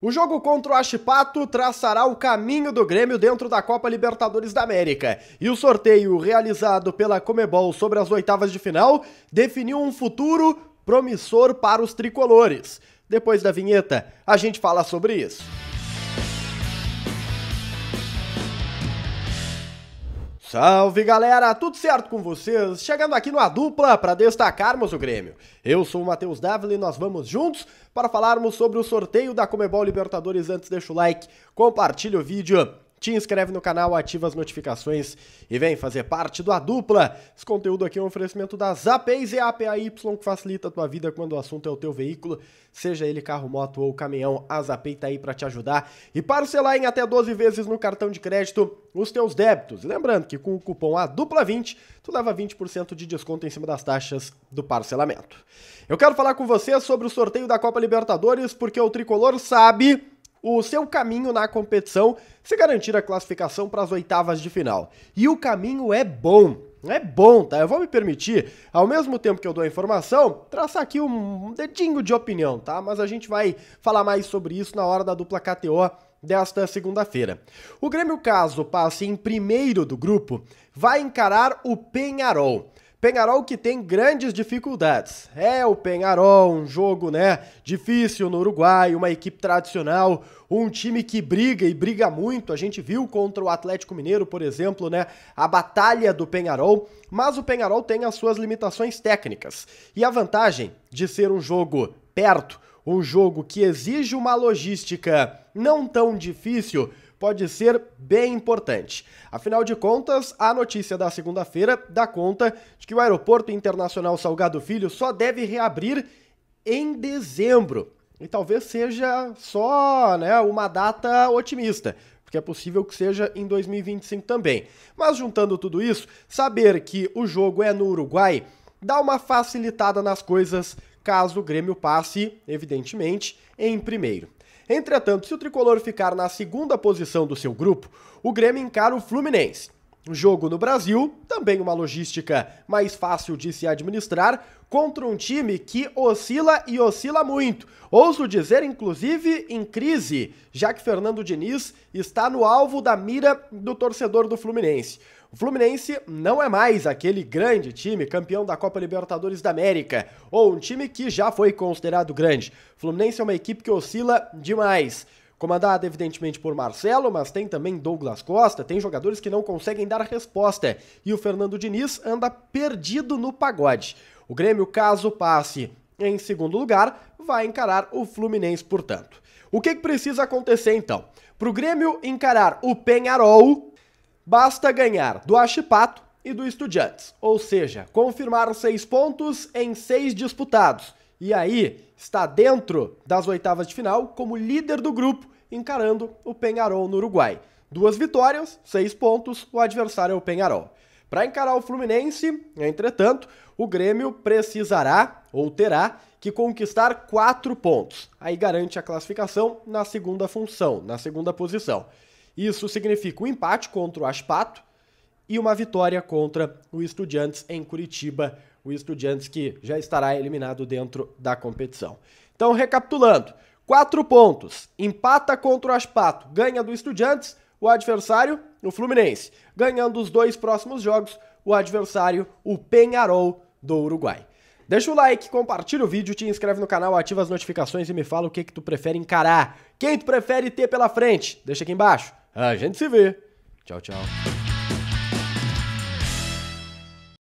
O jogo contra o Achipato traçará o caminho do Grêmio dentro da Copa Libertadores da América. E o sorteio realizado pela Comebol sobre as oitavas de final definiu um futuro promissor para os tricolores. Depois da vinheta, a gente fala sobre isso. Salve galera, tudo certo com vocês? Chegando aqui no A Dupla para destacarmos o Grêmio. Eu sou o Matheus Davila e nós vamos juntos para falarmos sobre o sorteio da Comebol Libertadores. Antes deixa o like, compartilha o vídeo te inscreve no canal, ativa as notificações e vem fazer parte do A Dupla. Esse conteúdo aqui é um oferecimento da Zapeis e APAY, que facilita a tua vida quando o assunto é o teu veículo, seja ele carro, moto ou caminhão. A Zapei tá aí para te ajudar e parcelar em até 12 vezes no cartão de crédito os teus débitos. Lembrando que com o cupom A Dupla 20, tu leva 20% de desconto em cima das taxas do parcelamento. Eu quero falar com você sobre o sorteio da Copa Libertadores, porque o tricolor sabe o seu caminho na competição se garantir a classificação para as oitavas de final. E o caminho é bom, é bom, tá? Eu vou me permitir, ao mesmo tempo que eu dou a informação, traçar aqui um dedinho de opinião, tá? Mas a gente vai falar mais sobre isso na hora da dupla KTO desta segunda-feira. O Grêmio, caso passe em primeiro do grupo, vai encarar o Penharol. Penharol que tem grandes dificuldades. É o Penharol, um jogo, né, difícil no Uruguai, uma equipe tradicional, um time que briga e briga muito. A gente viu contra o Atlético Mineiro, por exemplo, né, a batalha do Penharol, mas o Penharol tem as suas limitações técnicas. E a vantagem de ser um jogo perto, um jogo que exige uma logística não tão difícil pode ser bem importante. Afinal de contas, a notícia da segunda-feira dá conta de que o Aeroporto Internacional Salgado Filho só deve reabrir em dezembro. E talvez seja só né, uma data otimista, porque é possível que seja em 2025 também. Mas juntando tudo isso, saber que o jogo é no Uruguai dá uma facilitada nas coisas caso o Grêmio passe, evidentemente, em primeiro. Entretanto, se o tricolor ficar na segunda posição do seu grupo, o Grêmio encara o Fluminense. Jogo no Brasil, também uma logística mais fácil de se administrar, contra um time que oscila e oscila muito. Ouso dizer, inclusive, em crise, já que Fernando Diniz está no alvo da mira do torcedor do Fluminense. O Fluminense não é mais aquele grande time campeão da Copa Libertadores da América, ou um time que já foi considerado grande. O Fluminense é uma equipe que oscila demais comandada evidentemente por Marcelo, mas tem também Douglas Costa, tem jogadores que não conseguem dar resposta e o Fernando Diniz anda perdido no pagode. O Grêmio, caso passe em segundo lugar, vai encarar o Fluminense, portanto. O que, que precisa acontecer então? Para o Grêmio encarar o Penharol, basta ganhar do Achipato e do Estudiantes, ou seja, confirmar seis pontos em seis disputados e aí está dentro das oitavas de final como líder do grupo, encarando o Penharol no Uruguai. Duas vitórias, seis pontos, o adversário é o Penharol. Para encarar o Fluminense, entretanto, o Grêmio precisará ou terá que conquistar quatro pontos. Aí garante a classificação na segunda função, na segunda posição. Isso significa um empate contra o Aspato e uma vitória contra o Estudiantes em Curitiba o Estudiantes que já estará eliminado dentro da competição. Então, recapitulando: quatro pontos, empata contra o Aspato, ganha do Estudiantes, o adversário, o Fluminense. Ganhando os dois próximos jogos, o adversário, o Penharol do Uruguai. Deixa o like, compartilha o vídeo, te inscreve no canal, ativa as notificações e me fala o que, que tu prefere encarar. Quem tu prefere ter pela frente? Deixa aqui embaixo. A gente se vê. Tchau, tchau.